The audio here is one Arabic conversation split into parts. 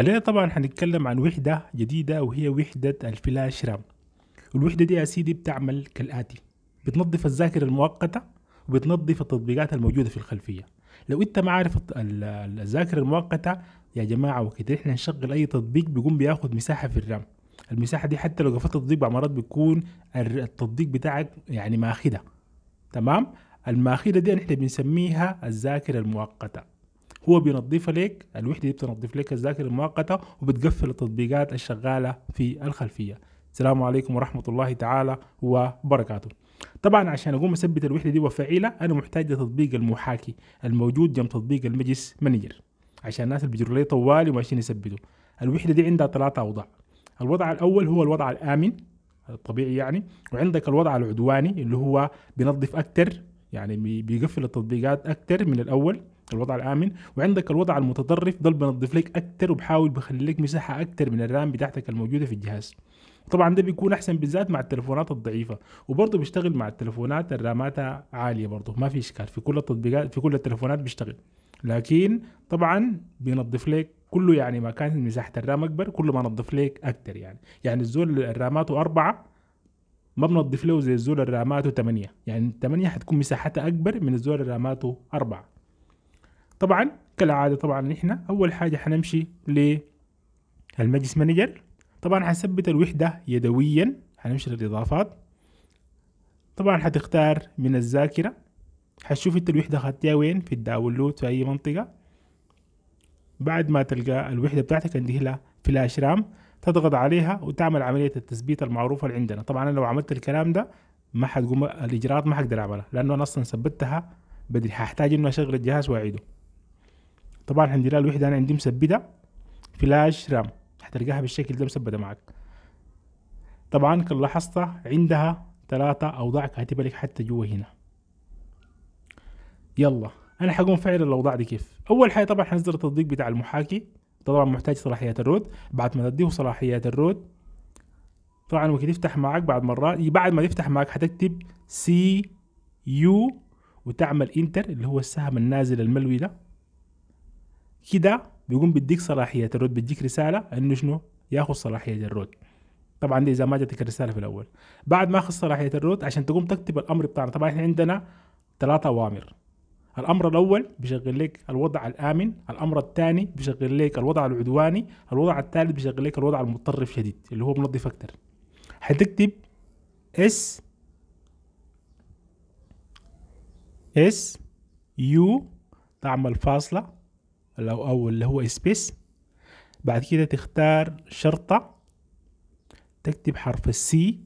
الليلة طبعا هنتكلم عن وحدة جديدة وهي وحدة الفلاش رام والوحدة دي يا سيدي بتعمل كالآتي بتنظف الذاكرة المؤقتة وبتنظف التطبيقات الموجودة في الخلفية لو انت ما عارف الذاكرة المؤقتة يا جماعة وكده احنا نشغل اي تطبيق بيقوم بياخد مساحة في الرام المساحة دي حتى لو قفلت التطبيق مرات بتكون التطبيق بتاعك يعني ماخدة تمام الماخدة دي احنا بنسميها الذاكرة المؤقتة هو بينظفها لك الوحده دي بتنظف لك الذاكره المؤقته وبتقفل التطبيقات الشغاله في الخلفيه السلام عليكم ورحمه الله تعالى وبركاته طبعا عشان اقوم اثبت الوحده دي وفعيله انا محتاج لتطبيق المحاكي الموجود جنب تطبيق المجلس مانجر عشان الناس اللي بيجروا لي طوالي وماشيين يثبتوا الوحده دي عندها ثلاثه اوضاع الوضع الاول هو الوضع الامن الطبيعي يعني وعندك الوضع العدواني اللي هو بينظف اكثر يعني بيقفل التطبيقات اكثر من الاول الوضع الامن وعندك الوضع المتطرف ضل بنظف لك اكتر وبحاول بخلي لك مساحه اكتر من الرام بتاعتك الموجوده في الجهاز طبعا ده بيكون احسن بالذات مع التليفونات الضعيفه وبرضه بيشتغل مع التليفونات الراماتها عاليه برضه ما في اشكال في كل التطبيقات في كل التليفونات بيشتغل لكن طبعا بينظف لك كله يعني ما كانت مساحه الرام اكبر كل ما نظف لك اكتر يعني يعني الزول الراماته أربعة ما بنضف له زي الزول الراماته 8 يعني 8 حتكون مساحتها اكبر من الزول الراماته 4 طبعا كالعاده طبعا احنا اول حاجه حنمشي للمجلس مانجر طبعا حنثبت الوحده يدويا حنمشي للاضافات طبعا حتختار من الذاكره حتشوف انت الوحده خدتيها وين في الداونلود في اي منطقه بعد ما تلقى الوحده بتاعتك عندي هنا فلاش رام تضغط عليها وتعمل عمليه التثبيت المعروفه اللي عندنا طبعا انا لو عملت الكلام ده ما حتقوم الاجراءات ما حقدر اعملها لانه انا اصلا ثبتها بدري هحتاج انه اشغل الجهاز واعيده طبعا الحمد لله الوحده انا عندي مثبته فلاش رام هتلقاها بالشكل ده مثبته معاك طبعا كان لاحظت عندها ثلاثة أوضاع كاتبة لك حتى جوا هنا يلا أنا حقوم فعل الأوضاع دي كيف أول حاجة طبعا حنزل التطبيق بتاع المحاكي طبعا محتاج صلاحيات الرود بعد ما تديه صلاحيات الرود طبعا ممكن يفتح معك بعد مرات يعني بعد ما يفتح معك حتكتب سي يو وتعمل انتر اللي هو السهم النازل الملوي ده كده بيقوم بيديك صلاحيه الرود بيديك رساله انه شنو ياخذ صلاحيه الرود طبعا دي اذا ما جاتك الرساله في الاول بعد ما اخذ صلاحيه الرود عشان تقوم تكتب الامر بتاعنا طبعا احنا عندنا ثلاثه اوامر الامر الاول بيشغل لك الوضع الامن الامر الثاني بيشغل لك الوضع العدواني الوضع الثالث بيشغل لك الوضع المتطرف شديد اللي هو منظف اكتر هتكتب اس اس يو تعمل فاصله او أول اللي هو سبيس بعد كده تختار شرطة تكتب حرف السي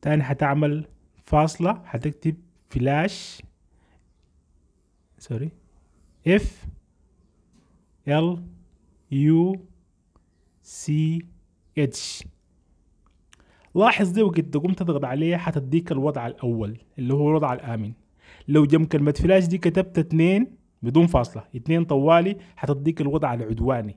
تاني هتعمل فاصلة هتكتب فلاش سوري اف ال يو سي اتش لاحظ دي وقت تقوم تضغط عليه حتديك الوضع الأول اللي هو الوضع الآمن لو جنب كلمة فلاش دي كتبت اتنين بدون فاصلة اتنين طوالي حتديك الوضع العدواني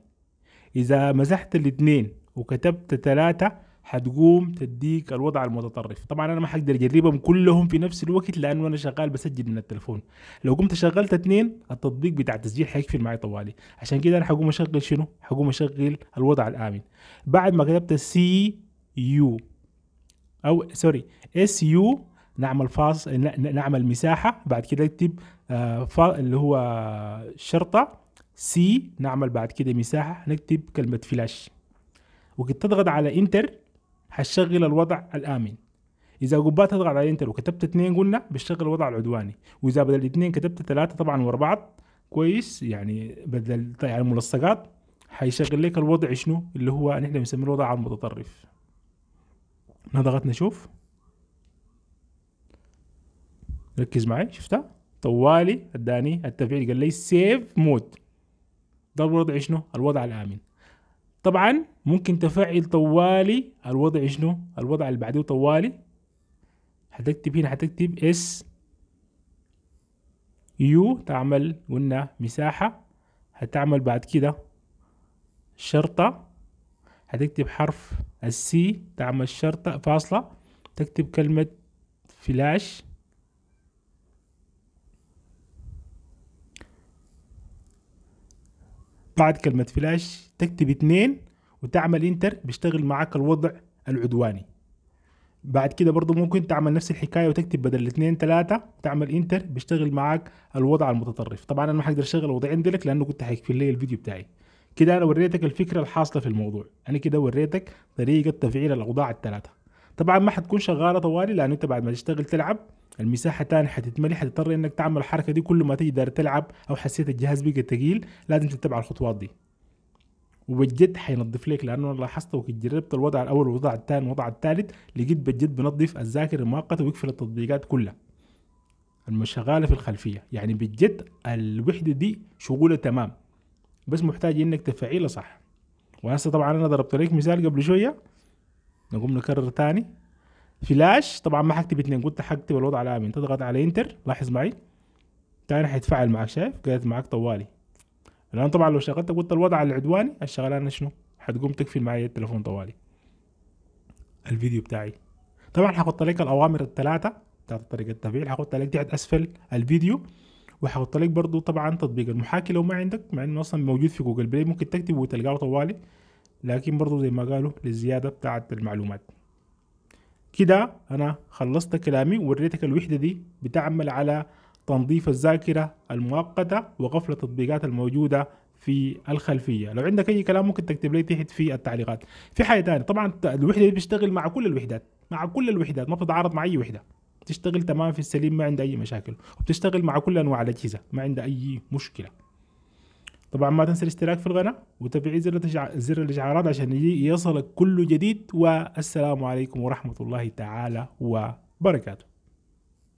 إذا مسحت الاتنين وكتبت تلاتة حتقوم تديك الوضع المتطرف طبعا انا ما حقدر اجربهم كلهم في نفس الوقت لانه انا شغال بسجل من التلفون لو قمت شغلت اتنين التطبيق بتاع التسجيل حيقفل معي طوالي عشان كده انا حقوم اشغل شنو حقوم اشغل الوضع الامن بعد ما كتبت سي يو او سوري اس يو نعمل فاصل نعمل مساحه بعد كده اكتب آه، اللي هو شرطة سي نعمل بعد كده مساحة نكتب كلمة فلاش وقد تضغط على انتر هتشغل الوضع الآمن إذا قبات تضغط على انتر وكتبت اثنين قلنا بشغل الوضع العدواني وإذا بدل اثنين كتبت ثلاثة طبعا ورا بعض كويس يعني بدل يعني ملصقات هيشغل لك الوضع شنو اللي هو نحن بنسميه الوضع المتطرف نضغط نشوف ركز معي شفتها طوالي اداني التفعيل قال لي سيف مود ده الوضع شنو الوضع الامن طبعا ممكن تفعل طوالي الوضع شنو الوضع اللي بعده طوالي هتكتب هنا هتكتب اس يو تعمل قلنا مساحة هتعمل بعد كده شرطة هتكتب حرف السي تعمل شرطة فاصلة تكتب كلمة فلاش بعد كلمة فلاش تكتب اتنين وتعمل انتر بيشتغل معاك الوضع العدواني بعد كده برضو ممكن تعمل نفس الحكاية وتكتب بدل الاثنين ثلاثة تعمل انتر بيشتغل معاك الوضع المتطرف طبعا انا ما حقدر اشغل الوضع عندك لانه كنت حيكفي لي الفيديو بتاعي كده انا وريتك الفكرة الحاصلة في الموضوع انا كده وريتك طريقة تفعيل الاوضاع الثلاثة طبعا ما حتكون شغالة طوالي لانه انت بعد ما تشتغل تلعب المساحه تاني حتتملي حتضطر انك تعمل الحركه دي كل ما تيجي داير تلعب او حسيت الجهاز بقى تقيل لازم تتبع الخطوات دي وبجد حينظف لك لانه انا لاحظت وكنت جربت الوضع الاول والوضع الثاني والوضع الثالث لقيت بجد بنظف الذاكره المؤقته ويقفل التطبيقات كلها المشغاله في الخلفيه يعني بجد الوحده دي شغوله تمام بس محتاج انك تفعيلها صح وهسه طبعا انا ضربت لك مثال قبل شويه نقوم نكرر تاني فلاش طبعا ما حكتب اثنين قلت حكتب الوضع الامن تضغط على انتر لاحظ معي تاني حيتفاعل معك شايف قالت معك طوالي الان طبعا لو شغلت قلت الوضع العدواني الشغلانه شنو حتقوم تقفل معي التليفون طوالي الفيديو بتاعي طبعا حاحط لك الاوامر الثلاثه بتاعت طريقه التفعيل هحط لك تحت اسفل الفيديو وهحط لك برضو طبعا تطبيق المحاكي لو ما عندك مع انه اصلا موجود في جوجل بلاي ممكن تكتبه وتلقاه طوالي لكن برضو زي ما قالوا للزياده بتاعت المعلومات كده أنا خلصت كلامي ووريتك الوحدة دي بتعمل على تنظيف الذاكرة المؤقتة وقفل التطبيقات الموجودة في الخلفية لو عندك أي كلام ممكن تكتب لي تحت في التعليقات في حاجة تانية طبعا الوحدة دي بتشتغل مع كل الوحدات مع كل الوحدات ما بتتعارض مع أي وحدة بتشتغل تمام في السليم ما عندها أي مشاكل وبتشتغل مع كل أنواع الأجهزة ما عندها أي مشكلة طبعا ما تنسى الاشتراك في القناه وتفعيل زر زر الاشعارات عشان يصلك كل جديد والسلام عليكم ورحمه الله تعالى وبركاته